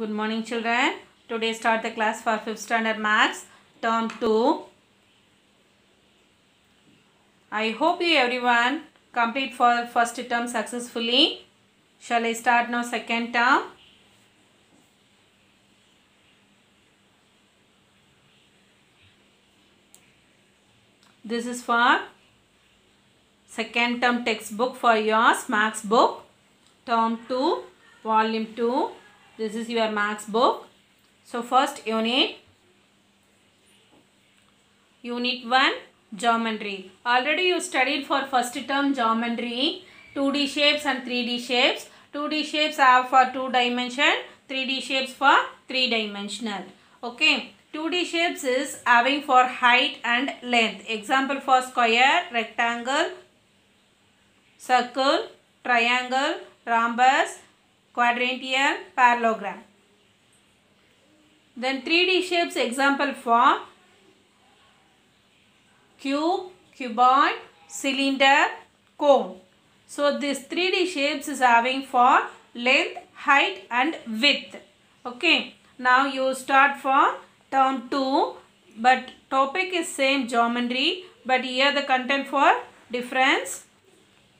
Good morning children. Today start the class for 5th standard Max term 2. I hope you everyone complete for first term successfully. Shall I start now second term? This is for second term textbook for your Max book term 2 volume 2 this is your marks book. So first unit, unit 1 geometry. Already you studied for first term geometry, 2D shapes and 3D shapes. 2D shapes are for 2 dimension, 3D shapes for 3 dimensional. Okay. 2D shapes is having for height and length. Example for square, rectangle, circle, triangle, rhombus, quadrant here parallelogram. Then 3D shapes example form cube, cuboid, cylinder, cone. So this 3D shapes is having for length, height and width. Okay. Now you start for term 2 but topic is same geometry but here the content for difference.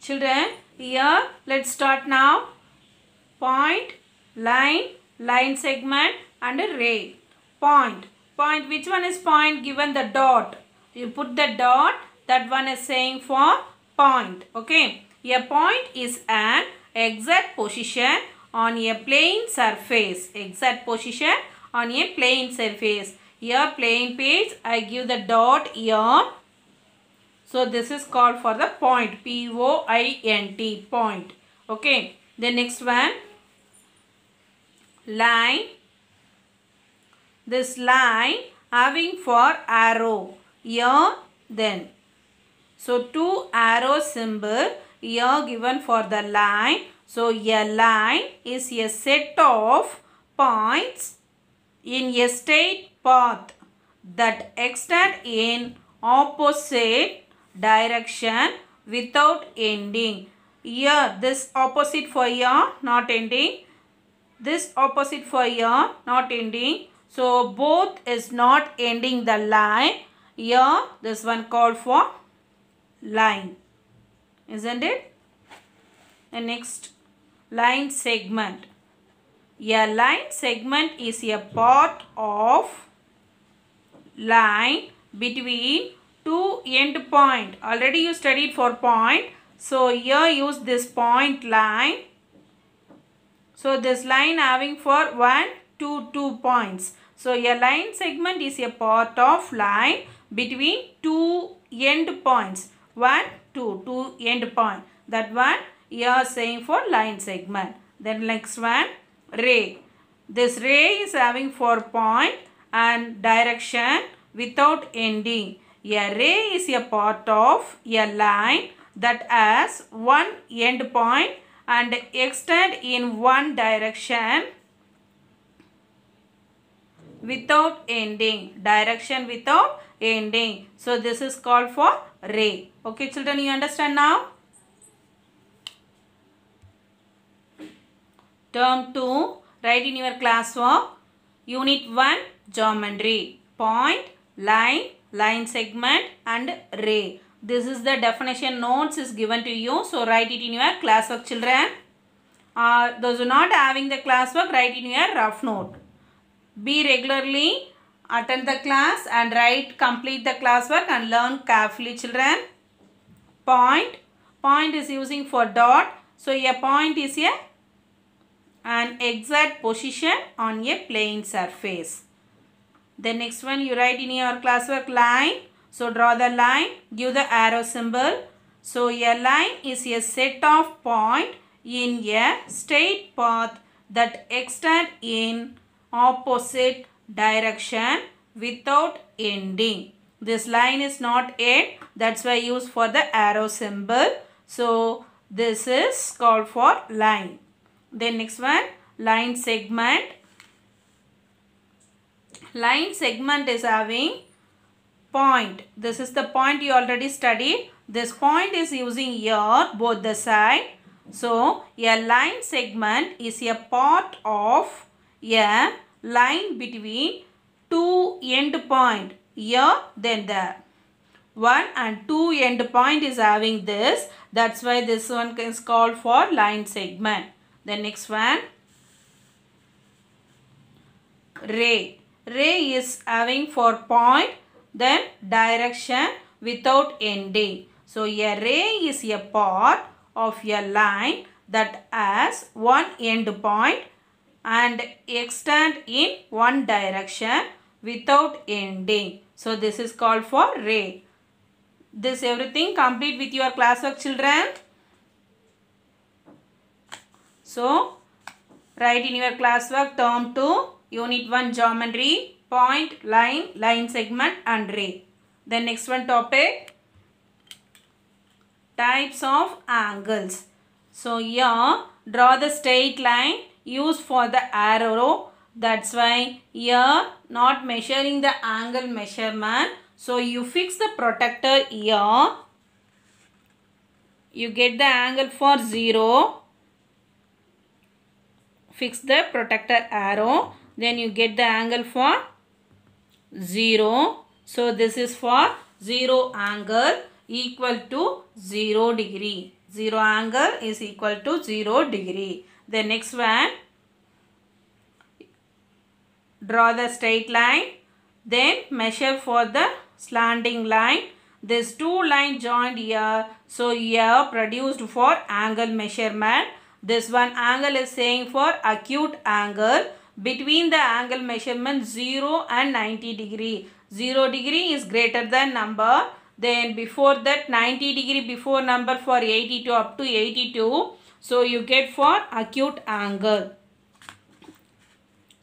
Children here let's start now point, line, line segment and a ray. Point. Point. Which one is point? Given the dot. You put the dot. That one is saying for point. Okay. A point is an exact position on a plane surface. Exact position on a plane surface. Here plane page. I give the dot here. So this is called for the point. P-O-I-N-T. Point. Okay. The next one line this line having for arrow here then so two arrow symbol here given for the line so a line is a set of points in a straight path that extend in opposite direction without ending here this opposite for here not ending this opposite for here not ending so both is not ending the line here this one called for line isn't it The next line segment a line segment is a part of line between two end point already you studied for point so here use this point line so this line having for 1, 2, 2 points. So a line segment is a part of line between two end points. 1, 2, 2 end point. That one you are saying for line segment. Then next one ray. This ray is having four point and direction without ending. A ray is a part of a line that has one end point and extend in one direction without ending. Direction without ending. So this is called for ray. Okay children you understand now? Term 2 write in your classwork unit 1 geometry point line line segment and ray this is the definition notes is given to you. So write it in your classwork children. Uh, those who not having the classwork, write in your rough note. Be regularly, attend the class and write, complete the classwork and learn carefully children. Point. Point is using for dot. So a point is a an exact position on a plane surface. The next one you write in your classwork line so draw the line, give the arrow symbol. So a line is a set of point in a straight path that extend in opposite direction without ending. This line is not end. That's why use for the arrow symbol. So this is called for line. Then next one, line segment. Line segment is having point. This is the point you already studied. This point is using here both the side. So, a line segment is a part of a line between two end point here then there. One and two end point is having this. That's why this one is called for line segment. The next one, ray. Ray is having for point then direction without ending. So a ray is a part of a line that has one end point and extend in one direction without ending. So this is called for ray. This everything complete with your classwork children. So write in your classwork term 2 unit 1 geometry point, line, line segment and ray. The next one topic, types of angles. So here, draw the straight line used for the arrow. That's why here, not measuring the angle measurement. So you fix the protector here. You get the angle for 0. Fix the protector arrow. Then you get the angle for 0. So this is for 0 angle equal to 0 degree. 0 angle is equal to 0 degree. The next one, draw the straight line. Then measure for the slanting line. These two line joined here. So here produced for angle measurement. This one angle is saying for acute angle between the angle measurement 0 and 90 degree. 0 degree is greater than number. Then before that 90 degree before number for 82 up to 82. So you get for acute angle.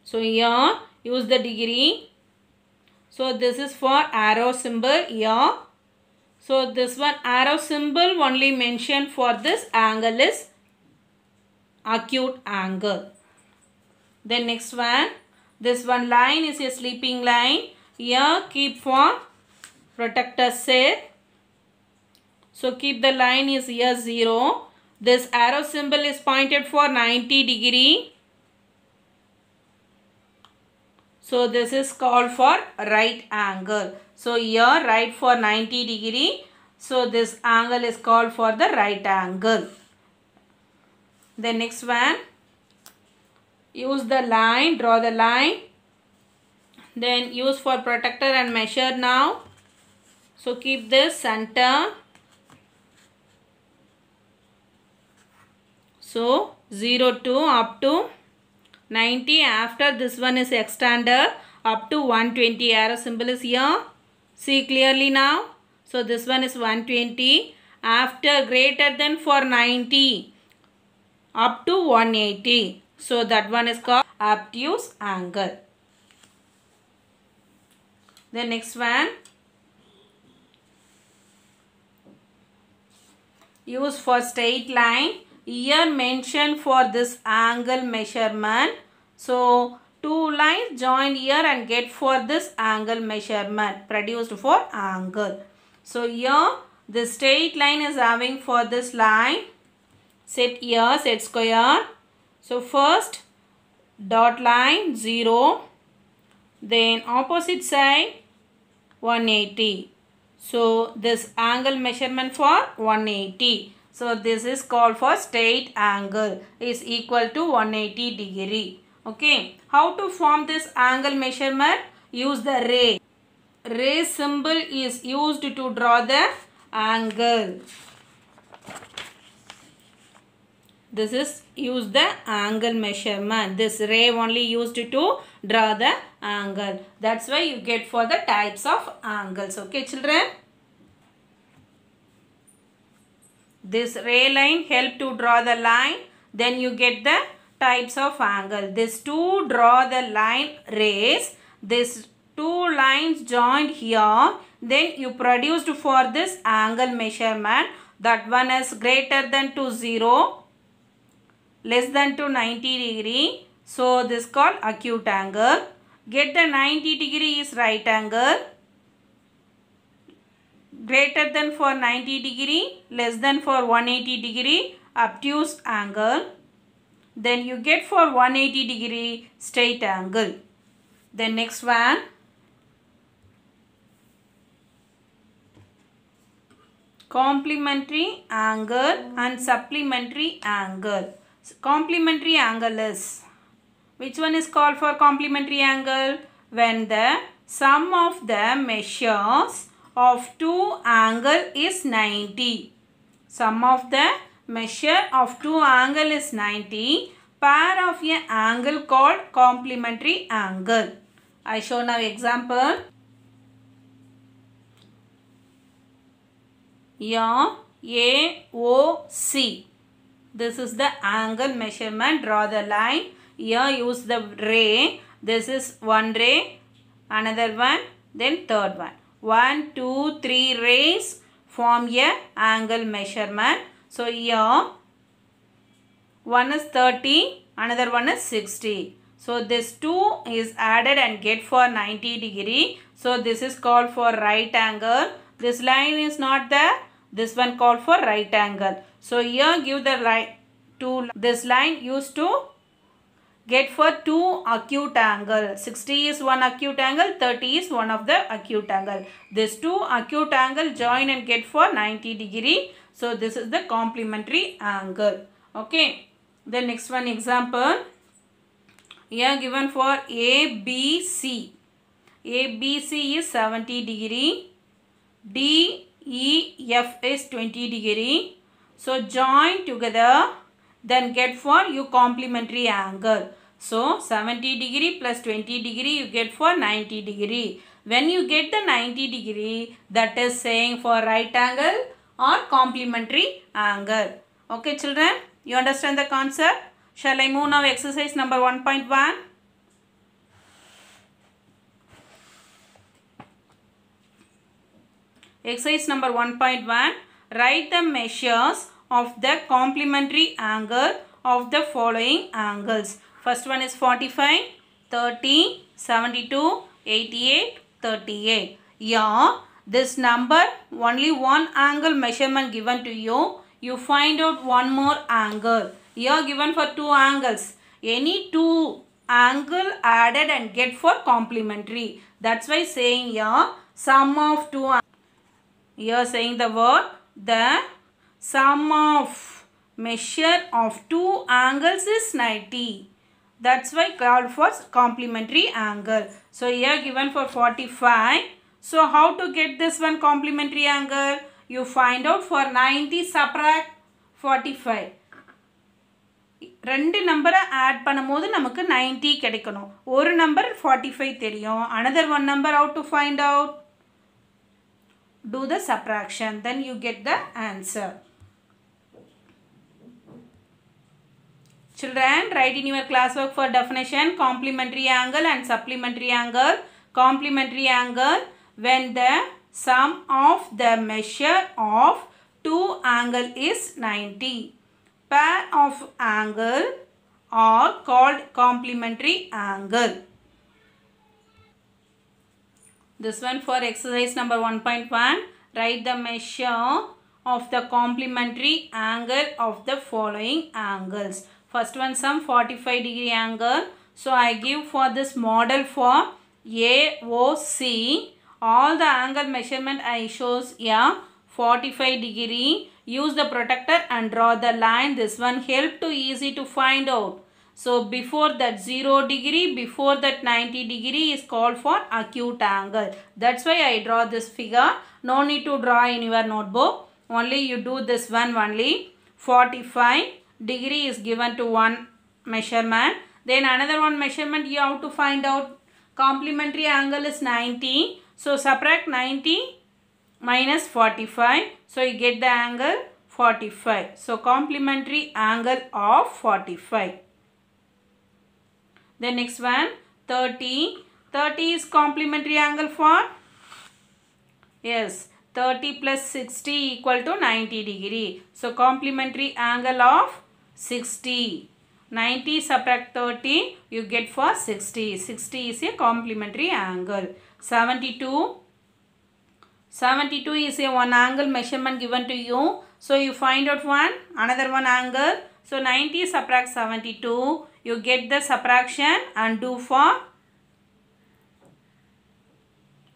So here use the degree. So this is for arrow symbol here. So this one arrow symbol only mentioned for this angle is acute angle. Then next one. This one line is a sleeping line. Here keep for protector set. So keep the line is here 0. This arrow symbol is pointed for 90 degree. So this is called for right angle. So here right for 90 degree. So this angle is called for the right angle. The next one use the line draw the line then use for protector and measure now so keep this center so 0 to up to 90 after this one is extender up to 120 arrow symbol is here see clearly now so this one is 120 after greater than for 90 up to 180 so that one is called obtuse angle. The next one use for straight line. Here mentioned for this angle measurement. So two lines join here and get for this angle measurement produced for angle. So here the straight line is having for this line set here set square so first dot line 0 then opposite side 180. So this angle measurement for 180. So this is called for straight angle is equal to 180 degree. Okay. How to form this angle measurement? Use the ray. Ray symbol is used to draw the angle. This is use the angle measurement. This ray only used to draw the angle. That's why you get for the types of angles. Okay children. This ray line help to draw the line. Then you get the types of angle. This two draw the line rays. This two lines joined here. Then you produced for this angle measurement. That one is greater than to 0 less than to 90 degree. So this called acute angle. Get the 90 degree is right angle. Greater than for 90 degree, less than for 180 degree, obtuse angle. Then you get for 180 degree straight angle. Then next one. Complementary angle and supplementary angle complementary angle is. Which one is called for complementary angle? When the sum of the measures of two angle is 90. Sum of the measure of two angle is 90. Pair of a angle called complementary angle. I show now example. Yeah, AOC. This is the angle measurement. Draw the line. Here use the ray. This is one ray. Another one. Then third one. One, two, three rays form a angle measurement. So here one is 30. Another one is 60. So this 2 is added and get for 90 degree. So this is called for right angle. This line is not the this one called for right angle. So here give the right to this line used to get for two acute angle 60 is one acute angle 30 is one of the acute angle this two acute angle join and get for 90 degree so this is the complementary angle okay the next one example here given for abc abc is 70 degree d EF is 20 degree. So join together then get for you complementary angle. So 70 degree plus 20 degree you get for 90 degree. When you get the 90 degree that is saying for right angle or complementary angle. Okay children you understand the concept. Shall I move now exercise number 1.1? Exercise number 1.1. Write the measures of the complementary angle of the following angles. First one is 45, 30, 72, 88, 38. Yeah, this number, only one angle measurement given to you. You find out one more angle. Here given for two angles. Any two angle added and get for complementary. That's why saying here, sum of two angles. here saying the word the sum of measure of two angles is 90 that's why called for complementary angle so here given for 45 so how to get this one complementary angle you find out for 90 subtract 45 ரெண்டு number add பண்ணும்போது நமக்கு 90 கிடைக்கணும் ஒரு number 45 five another another number how to find out do the subtraction then you get the answer. Children write in your classwork for definition complementary angle and supplementary angle. Complementary angle when the sum of the measure of two angle is 90. Pair of angle are called complementary angle. This one for exercise number 1.1. Write the measure of the complementary angle of the following angles. First one some 45 degree angle. So I give for this model for AOC. All the angle measurement I shows here 45 degree. Use the protector and draw the line. This one help to easy to find out. So before that 0 degree, before that 90 degree is called for acute angle. That's why I draw this figure. No need to draw in your notebook. Only you do this one only. 45 degree is given to one measurement. Then another one measurement you have to find out. Complementary angle is 90. So subtract 90 minus 45. So you get the angle 45. So complementary angle of 45. Then next one 30. 30 is complementary angle for? Yes. 30 plus 60 equal to 90 degree. So complementary angle of 60. 90 subtract 30 you get for 60. 60 is a complementary angle. 72. 72 is a one angle measurement given to you. So you find out one another one angle so 90 subtract 72, you get the subtraction and do for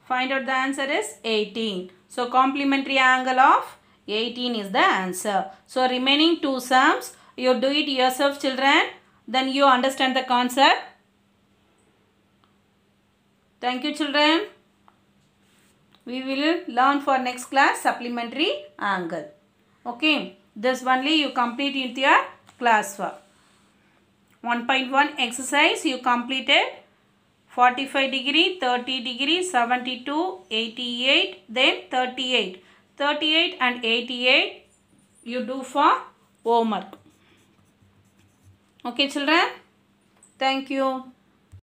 find out the answer is 18. So complementary angle of 18 is the answer. So remaining two sums, you do it yourself children, then you understand the concept. Thank you children. We will learn for next class supplementary angle. Okay. This only you complete in your class work. 1.1 exercise you completed 45 degree, 30 degree, 72, 88, then 38. 38 and 88 you do for homework. Okay children? Thank you.